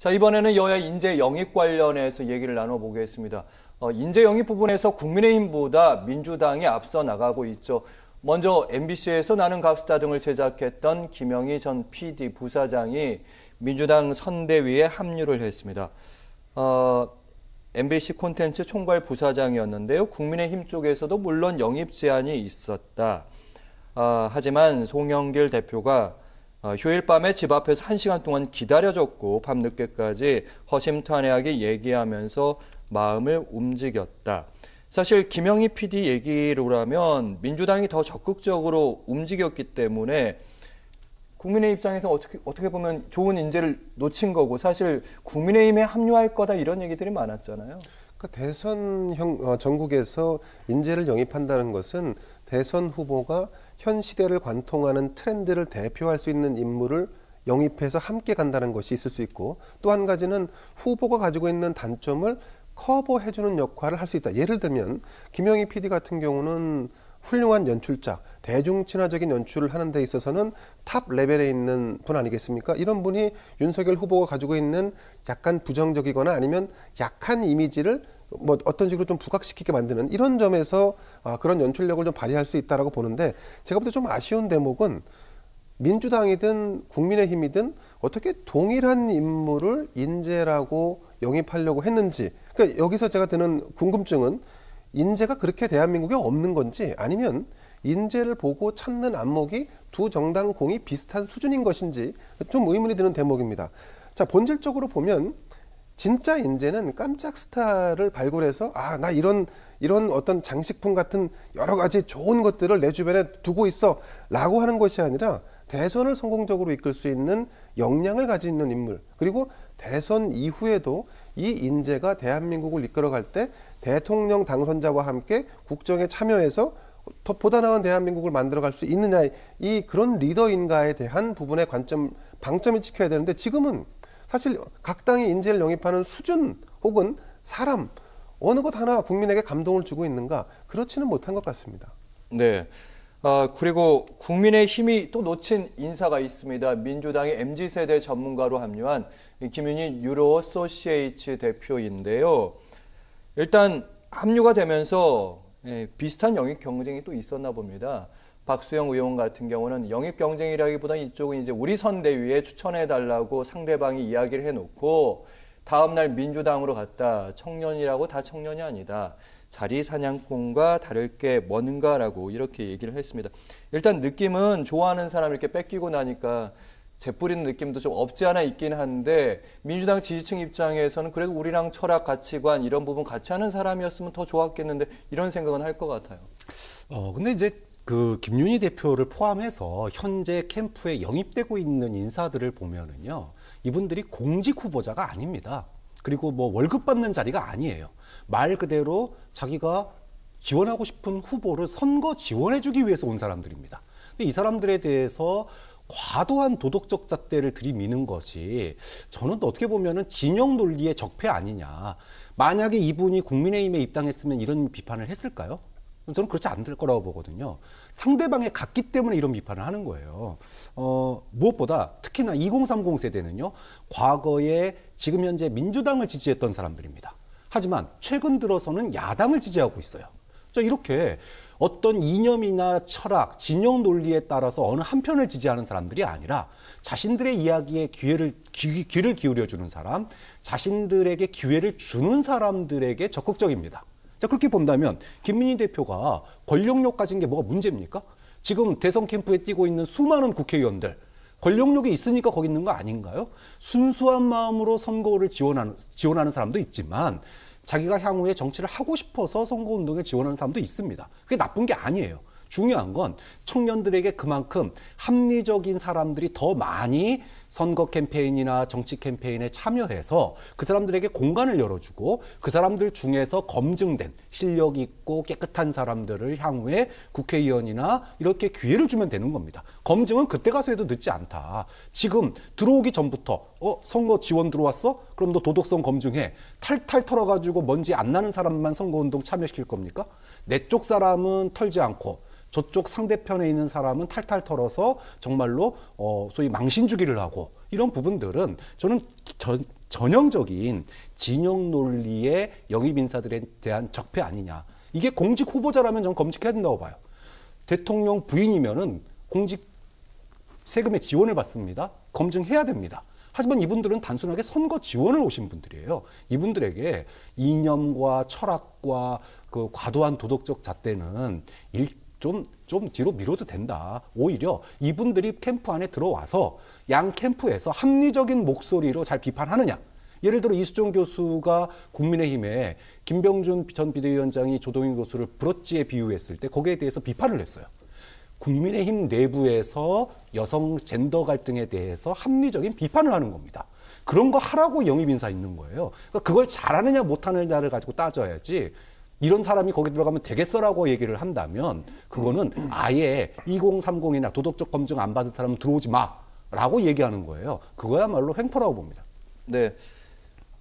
자, 이번에는 여야 인재 영입 관련해서 얘기를 나눠보겠습니다. 어, 인재 영입 부분에서 국민의힘보다 민주당이 앞서 나가고 있죠. 먼저 MBC에서 나는 갑수다 등을 제작했던 김영희 전 PD 부사장이 민주당 선대위에 합류를 했습니다. 어, MBC 콘텐츠 총괄 부사장이었는데요. 국민의힘 쪽에서도 물론 영입 제한이 있었다. 어, 하지만 송영길 대표가 어, 휴일 밤에 집 앞에서 한 시간 동안 기다려졌고 밤늦게까지 허심탄회하게 얘기하면서 마음을 움직였다. 사실 김영희 PD 얘기로라면 민주당이 더 적극적으로 움직였기 때문에 국민의 입장에서 어떻게 어떻게 보면 좋은 인재를 놓친 거고 사실 국민의힘에 합류할 거다 이런 얘기들이 많았잖아요. 그러니까 대선 형, 어, 전국에서 인재를 영입한다는 것은 대선 후보가 현 시대를 관통하는 트렌드를 대표할 수 있는 인물을 영입해서 함께 간다는 것이 있을 수 있고 또 한 가지는 후보가 가지고 있는 단점을 커버해주는 역할을 할 수 있다. 예를 들면 김영희 PD 같은 경우는 훌륭한 연출자, 대중 친화적인 연출을 하는 데 있어서는 탑 레벨에 있는 분 아니겠습니까? 이런 분이 윤석열 후보가 가지고 있는 약간 부정적이거나 아니면 약한 이미지를 뭐 어떤 식으로 좀 부각시키게 만드는 이런 점에서 아, 그런 연출력을 좀 발휘할 수 있다라고 보는데 제가 볼 때 좀 아쉬운 대목은 민주당이든 국민의힘이든 어떻게 동일한 인물을 인재라고 영입하려고 했는지 그러니까 여기서 제가 드는 궁금증은 인재가 그렇게 대한민국에 없는 건지 아니면 인재를 보고 찾는 안목이 두 정당 공이 비슷한 수준인 것인지 좀 의문이 드는 대목입니다. 자 본질적으로 보면 진짜 인재는 깜짝 스타를 발굴해서 아 나 이런 이런 어떤 장식품 같은 여러 가지 좋은 것들을 내 주변에 두고 있어라고 하는 것이 아니라 대선을 성공적으로 이끌 수 있는 역량을 가지고 있는 인물 그리고 대선 이후에도 이 인재가 대한민국을 이끌어갈 때 대통령 당선자와 함께 국정에 참여해서 더 보다 나은 대한민국을 만들어갈 수 있느냐 이 그런 리더인가에 대한 부분의 관점 방점을 찍혀야 되는데 지금은 사실 각당의 인재를 영입하는 수준 혹은 사람 어느 것 하나 국민에게 감동을 주고 있는가 그렇지는 못한 것 같습니다. 네. 아, 그리고 국민의 힘이 또 놓친 인사가 있습니다. 민주당의 MZ세대 전문가로 합류한 김윤희 유로 소시에이츠 대표인데요. 일단 합류가 되면서 예, 비슷한 영입 경쟁이 또 있었나 봅니다. 박수영 의원 같은 경우는 영입 경쟁이라기보다는 이쪽은 이제 우리 선대위에 추천해 달라고 상대방이 이야기를 해놓고 다음날 민주당으로 갔다 청년이라고 다 청년이 아니다 자리 사냥꾼과 다를 게 뭔가라고 이렇게 얘기를 했습니다. 일단 느낌은 좋아하는 사람 이렇게 뺏기고 나니까 재뿌리는 느낌도 좀 없지 않아 있긴 한데 민주당 지지층 입장에서는 그래도 우리랑 철학 가치관 이런 부분 같이 하는 사람이었으면 더 좋았겠는데 이런 생각은 할 것 같아요. 어 근데 이제 그 김윤희 대표를 포함해서 현재 캠프에 영입되고 있는 인사들을 보면은요. 이분들이 공직 후보자가 아닙니다. 그리고 뭐 월급 받는 자리가 아니에요. 말 그대로 자기가 지원하고 싶은 후보를 선거 지원해주기 위해서 온 사람들입니다. 근데 이 사람들에 대해서 과도한 도덕적 잣대를 들이미는 것이 저는 어떻게 보면은 진영 논리의 적폐 아니냐. 만약에 이분이 국민의힘에 입당했으면 이런 비판을 했을까요? 저는 그렇지 않을 거라고 보거든요. 상대방에 갔기 때문에 이런 비판을 하는 거예요. 어, 무엇보다 특히나 2030 세대는요, 과거에 지금 현재 민주당을 지지했던 사람들입니다. 하지만 최근 들어서는 야당을 지지하고 있어요. 그 이렇게 어떤 이념이나 철학, 진영 논리에 따라서 어느 한편을 지지하는 사람들이 아니라 자신들의 이야기에 기회를, 귀, 귀를 기울여주는 사람, 자신들에게 기회를 주는 사람들에게 적극적입니다. 자, 그렇게 본다면 김민희 대표가 권력력 가진 게 뭐가 문제입니까? 지금 대선 캠프에 뛰고 있는 수많은 국회의원들 권력력이 있으니까 거기 있는 거 아닌가요? 순수한 마음으로 선거를 지원하는 지원하는 사람도 있지만 자기가 향후에 정치를 하고 싶어서 선거운동에 지원하는 사람도 있습니다. 그게 나쁜 게 아니에요. 중요한 건 청년들에게 그만큼 합리적인 사람들이 더 많이 선거 캠페인이나 정치 캠페인에 참여해서 그 사람들에게 공간을 열어주고 그 사람들 중에서 검증된 실력 있고 깨끗한 사람들을 향후에 국회의원이나 이렇게 기회를 주면 되는 겁니다. 검증은 그때 가서 해도 늦지 않다. 지금 들어오기 전부터 어 선거 지원 들어왔어? 그럼 너 도덕성 검증해. 탈탈 털어가지고 먼지 안 나는 사람만 선거운동 참여시킬 겁니까? 내 쪽 사람은 털지 않고 저쪽 상대편에 있는 사람은 탈탈 털어서 정말로 어, 소위 망신 주기를 하고 이런 부분들은 저는 저, 전형적인 진영 논리의 영입 인사들에 대한 적폐 아니냐. 이게 공직 후보자라면 저는 검직해야 된다고 봐요. 대통령 부인이면은 공직 세금의 지원을 받습니다. 검증해야 됩니다. 하지만 이분들은 단순하게 선거 지원을 오신 분들이에요. 이분들에게 이념과 철학과 그 과도한 도덕적 잣대는 일, 좀, 좀 뒤로 밀어도 된다. 오히려 이분들이 캠프 안에 들어와서 양 캠프에서 합리적인 목소리로 잘 비판하느냐. 예를 들어 이수종 교수가 국민의힘에 김병준 전 비대위원장이 조동인 교수를 브로찌에 비유했을 때 거기에 대해서 비판을 했어요. 국민의힘 내부에서 여성 젠더 갈등에 대해서 합리적인 비판을 하는 겁니다. 그런 거 하라고 영입 인사 있는 거예요. 그러니까 그걸 잘하느냐 못하느냐를 가지고 따져야지 이런 사람이 거기 들어가면 되겠어라고 얘기를 한다면 그거는 아예 2030이나 도덕적 검증 안 받은 사람은 들어오지 마라고 얘기하는 거예요. 그거야말로 횡포라고 봅니다. 네.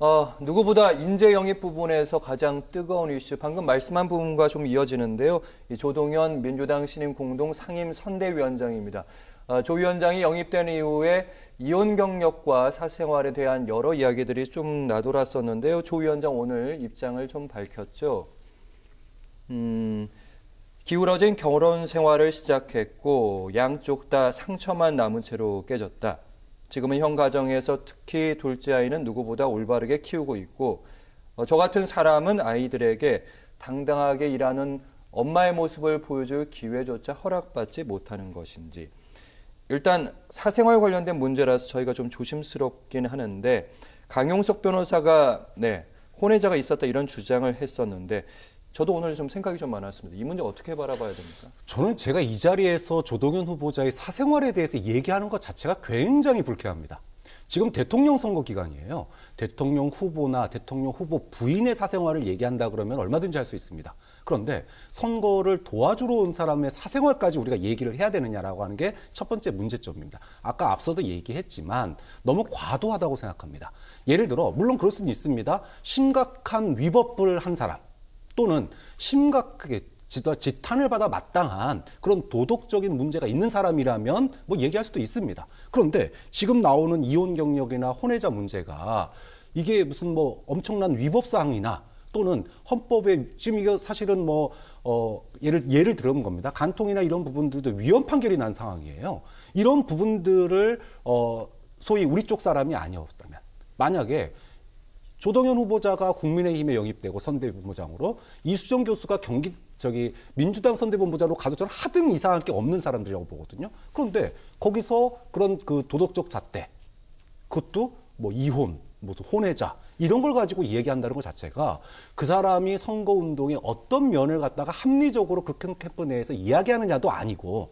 어, 누구보다 인재 영입 부분에서 가장 뜨거운 이슈, 방금 말씀한 부분과 좀 이어지는데요. 이 조동현 민주당 신임 공동 상임 선대위원장입니다. 어, 조 위원장이 영입된 이후에 이혼 경력과 사생활에 대한 여러 이야기들이 좀 나돌았었는데요. 조 위원장 오늘 입장을 좀 밝혔죠. 음, 기울어진 결혼 생활을 시작했고 양쪽 다 상처만 남은 채로 깨졌다. 지금은 형 가정에서 특히 둘째 아이는 누구보다 올바르게 키우고 있고 어, 저 같은 사람은 아이들에게 당당하게 일하는 엄마의 모습을 보여줄 기회조차 허락받지 못하는 것인지 일단 사생활 관련된 문제라서 저희가 좀 조심스럽긴 하는데 강용석 변호사가 네 혼외자가 있었다 이런 주장을 했었는데 저도 오늘 좀 생각이 좀 많았습니다. 이 문제 어떻게 바라봐야 됩니까? 저는 제가 이 자리에서 조동현 후보자의 사생활에 대해서 얘기하는 것 자체가 굉장히 불쾌합니다. 지금 대통령 선거 기간이에요. 대통령 후보나 대통령 후보 부인의 사생활을 얘기한다 그러면 얼마든지 할 수 있습니다. 그런데 선거를 도와주러 온 사람의 사생활까지 우리가 얘기를 해야 되느냐라고 하는 게 첫 번째 문제점입니다. 아까 앞서도 얘기했지만 너무 과도하다고 생각합니다. 예를 들어 물론 그럴 수는 있습니다. 심각한 위법을 한 사람 또는 심각하게 지탄을 받아 마땅한 그런 도덕적인 문제가 있는 사람이라면 뭐 얘기할 수도 있습니다. 그런데 지금 나오는 이혼 경력이나 혼외자 문제가 이게 무슨 뭐 엄청난 위법 사항이나 또는 헌법에 지금 이거 사실은 뭐 어, 예를 예를 들은 겁니다. 간통이나 이런 부분들도 위헌 판결이 난 상황이에요. 이런 부분들을 어, 소위 우리 쪽 사람이 아니었다면 만약에 조동현 후보자가 국민의힘에 영입되고 선대본부장으로 이수정 교수가 경기 저기 민주당 선대본부장으로 가서 저는 하등 이상한게 없는 사람들이라고 보거든요. 그런데 거기서 그런 그 도덕적 잣대 그것도 뭐 이혼, 무슨 혼외자 이런 걸 가지고 얘기한다는 것 자체가 그 사람이 선거 운동에 어떤 면을 갖다가 합리적으로 극한 캠프 내에서 이야기하느냐도 아니고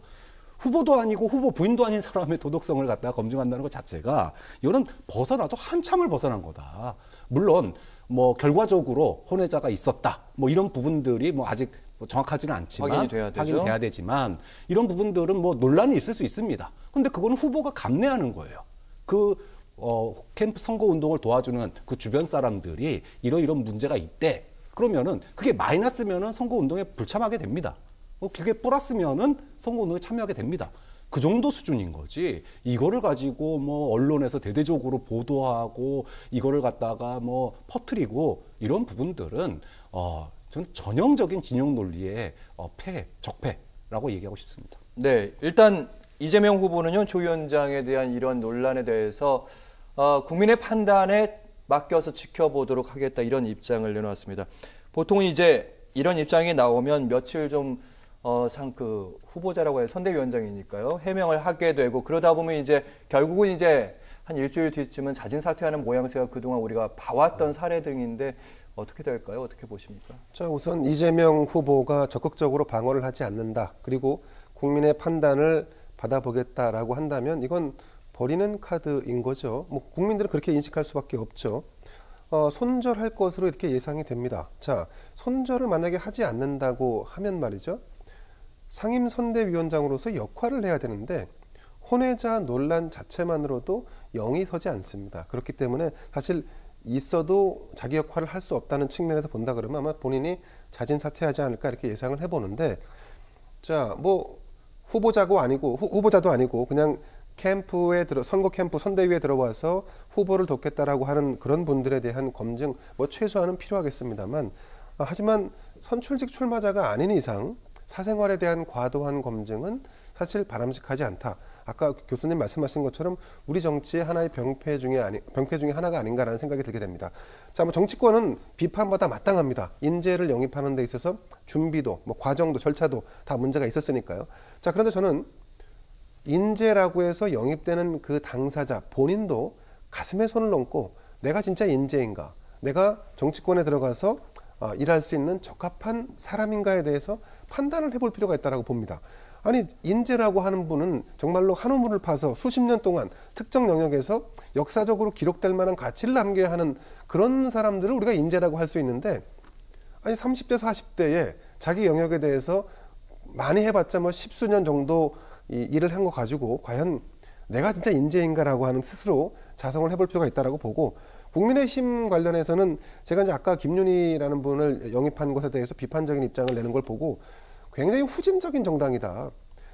후보도 아니고 후보 부인도 아닌 사람의 도덕성을 갖다가 검증한다는 것 자체가 이런 벗어나도 한참을 벗어난 거다. 물론 뭐 결과적으로 혼외자가 있었다. 뭐 이런 부분들이 뭐 아직 뭐 정확하지는 않지만 확인이 돼야, 확인이 돼야 되지만 이런 부분들은 뭐 논란이 있을 수 있습니다. 근데 그거는 후보가 감내하는 거예요. 그 어, 캠프 선거 운동을 도와주는 그 주변 사람들이 이러이런 문제가 있대. 그러면은 그게 마이너스면은 선거 운동에 불참하게 됩니다. 그게 어, 뿌랐으면은 선거운동에 참여하게 됩니다. 그 정도 수준인 거지. 이거를 가지고 뭐 언론에서 대대적으로 보도하고 이거를 갖다가 뭐 퍼트리고 이런 부분들은 어, 전 전형적인 진영 논리의 어, 폐, 적폐라고 얘기하고 싶습니다. 네, 일단 이재명 후보는요 조 위원장에 대한 이런 논란에 대해서 어, 국민의 판단에 맡겨서 지켜보도록 하겠다 이런 입장을 내놓았습니다. 보통 이제 이런 입장이 나오면 며칠 좀 어, 상그 후보자라고 해서 선대위원장이니까요. 해명을 하게 되고 그러다 보면 이제 결국은 이제 한 일주일 뒤쯤은 자진 사퇴하는 모양새가 그동안 우리가 봐왔던 사례 등인데 어떻게 될까요? 어떻게 보십니까? 자, 우선 이재명 후보가 적극적으로 방어를 하지 않는다. 그리고 국민의 판단을 받아보겠다라고 한다면 이건 버리는 카드인 거죠. 뭐 국민들은 그렇게 인식할 수밖에 없죠. 어, 손절할 것으로 이렇게 예상이 됩니다. 자, 손절을 만약에 하지 않는다고 하면 말이죠. 상임선대위원장으로서 역할을 해야 되는데 혼외자 논란 자체만으로도 영이 서지 않습니다. 그렇기 때문에 사실 있어도 자기 역할을 할 수 없다는 측면에서 본다 그러면 아마 본인이 자진 사퇴하지 않을까 이렇게 예상을 해보는데 자 뭐 후보자고 아니고 후, 보자도 아니고 그냥 캠프에 들어 선거 캠프 선대위에 들어와서 후보를 돕겠다라고 하는 그런 분들에 대한 검증 뭐 최소한은 필요하겠습니다만 아, 하지만 선출직 출마자가 아닌 이상 사생활에 대한 과도한 검증은 사실 바람직하지 않다. 아까 교수님 말씀하신 것처럼 우리 정치의 하나의 병폐 중에 아니 병폐 중에 하나가 아닌가라는 생각이 들게 됩니다. 자, 뭐 정치권은 비판보다 마땅합니다. 인재를 영입하는 데 있어서 준비도, 뭐 과정도, 절차도 다 문제가 있었으니까요. 자, 그런데 저는 인재라고 해서 영입되는 그 당사자 본인도 가슴에 손을 얹고 내가 진짜 인재인가? 내가 정치권에 들어가서 아, 일할 수 있는 적합한 사람인가에 대해서 판단을 해볼 필요가 있다라고 봅니다. 아니 인재라고 하는 분은 정말로 한 우물을 파서 수십 년 동안 특정 영역에서 역사적으로 기록될 만한 가치를 남겨야 하는 그런 사람들을 우리가 인재라고 할 수 있는데 아니 30대 40대에 자기 영역에 대해서 많이 해봤자 뭐 십수년 정도 일을 한 거 가지고 과연 내가 진짜 인재인가라고 하는 스스로 자성을 해볼 필요가 있다라고 보고 국민의힘 관련해서는 제가 이제 아까 김윤희라는 분을 영입한 것에 대해서 비판적인 입장을 내는 걸 보고 굉장히 후진적인 정당이다.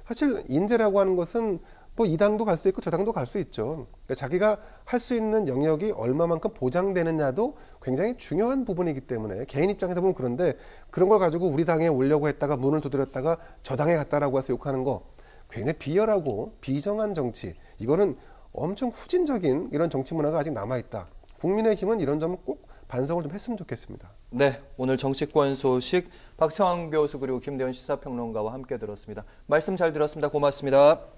사실 인재라고 하는 것은 뭐이 당도 갈 수 있고 저 당도 갈 수 있죠. 그러니까 자기가 할 수 있는 영역이 얼마만큼 보장되느냐도 굉장히 중요한 부분이기 때문에 개인 입장에서 보면 그런데 그런 걸 가지고 우리 당에 오려고 했다가 문을 두드렸다가 저 당에 갔다라고 해서 욕하는 거 굉장히 비열하고 비정한 정치 이거는 엄청 후진적인 이런 정치 문화가 아직 남아 있다. 국민의힘은 이런 점은 꼭 반성을 좀 했으면 좋겠습니다. 네, 오늘 정치권 소식 박창환 교수 그리고 김대현 시사평론가와 함께 들었습니다. 말씀 잘 들었습니다. 고맙습니다.